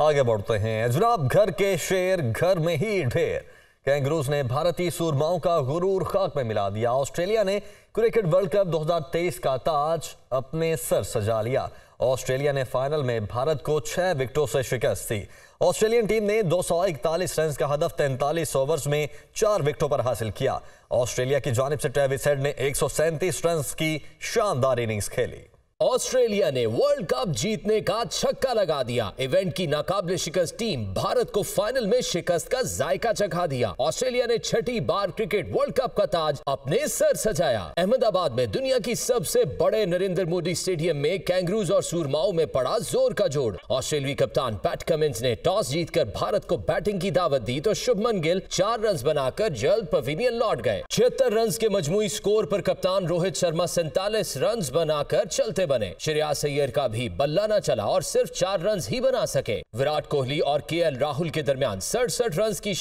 आगे बढ़ते हैं जनाब घर के शेर घर में ही ढेर कैंगरूज ने भारतीय सूरमाओं का गुरूर खाक में मिला दिया ऑस्ट्रेलिया ने क्रिकेट वर्ल्ड कप 2023 का ताज अपने सर सजा लिया ऑस्ट्रेलिया ने फाइनल में भारत को छह विकेटों से शिकस्त दी ऑस्ट्रेलियन टीम ने 241 रन का हदफ तैंतालीस ओवर्स में चार विकेटों पर हासिल किया ऑस्ट्रेलिया की जानब से ट्रेविस हेड ने एक रन की शानदार इनिंग्स खेली ऑस्ट्रेलिया ने वर्ल्ड कप जीतने का छक्का लगा दिया इवेंट की नाकाबले शिकस्त टीम भारत को फाइनल में शिकस्त का जायका चखा दिया ऑस्ट्रेलिया ने छठी बार क्रिकेट वर्ल्ड कप का ताज अपने सर सजाया अहमदाबाद में दुनिया की सबसे बड़े नरेंद्र मोदी स्टेडियम में कैंगरूज और सूरमाओं में पड़ा जोर का जोड़ ऑस्ट्रेलिया कप्तान पैट कमिंस ने टॉस जीतकर भारत को बैटिंग की दावत दी तो शुभमन गिल चार रन बनाकर जल्द पवीलियन लौट गए छिहत्तर रन के मजमुई स्कोर आरोप कप्तान रोहित शर्मा सैतालीस रन बनाकर चलते बने श्रेयास सैयर का भी बल्ला न चला और सिर्फ चार रन ही बना सके विराट कोहली और के राहुल के दरमियान सड़सठ रन की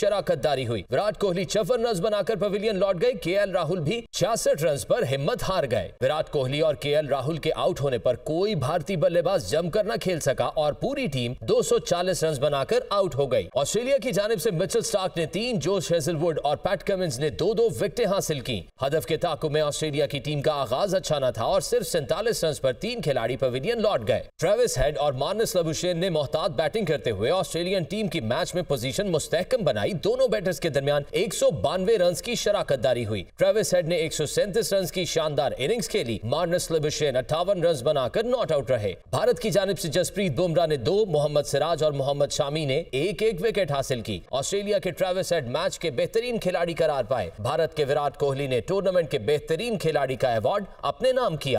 दारी हुई विराट कोहली छप्पन रन बनाकर पवेलियन लौट गए के राहुल भी छियासठ रन पर हिम्मत हार गए विराट कोहली और के राहुल के आउट होने पर कोई भारतीय बल्लेबाज जमकर न खेल सका और पूरी टीम 240 रन बनाकर आउट हो गई ऑस्ट्रेलिया की जानब से मिचल स्टार्क ने तीन जोश हेजलवुड और पैट कमिंस ने दो दो विकेटें हासिल की हदफ के ताकू में ऑस्ट्रेलिया की टीम का आगाज अच्छा न था और सिर्फ सैंतालीस रन पर तीन खिलाड़ी पवेलियन लौट गए ट्रेविस हेड और मार्नस लबुशेन ने मोहतात बैटिंग करते हुए ऑस्ट्रेलियन टीम की मैच में पोजीशन मुस्तकम बनाई दोनों बैटर्स के दरमियान एक रन की शराकत दारी हुई ट्रेविस हेड ने एक रन की शानदार इनिंग्स खेली मार्नस लबुशेन अट्ठावन रन बनाकर नॉट आउट रहे भारत की जानब ऐसी जसप्रीत बुमराह ने दो मोहम्मद सिराज और मोहम्मद शामी ने एक एक विकेट हासिल की ऑस्ट्रेलिया के ट्रेविस हेड मैच के बेहतरीन खिलाड़ी करार पाए भारत के विराट कोहली ने टूर्नामेंट के बेहतरीन खिलाड़ी का अवार्ड अपने नाम किया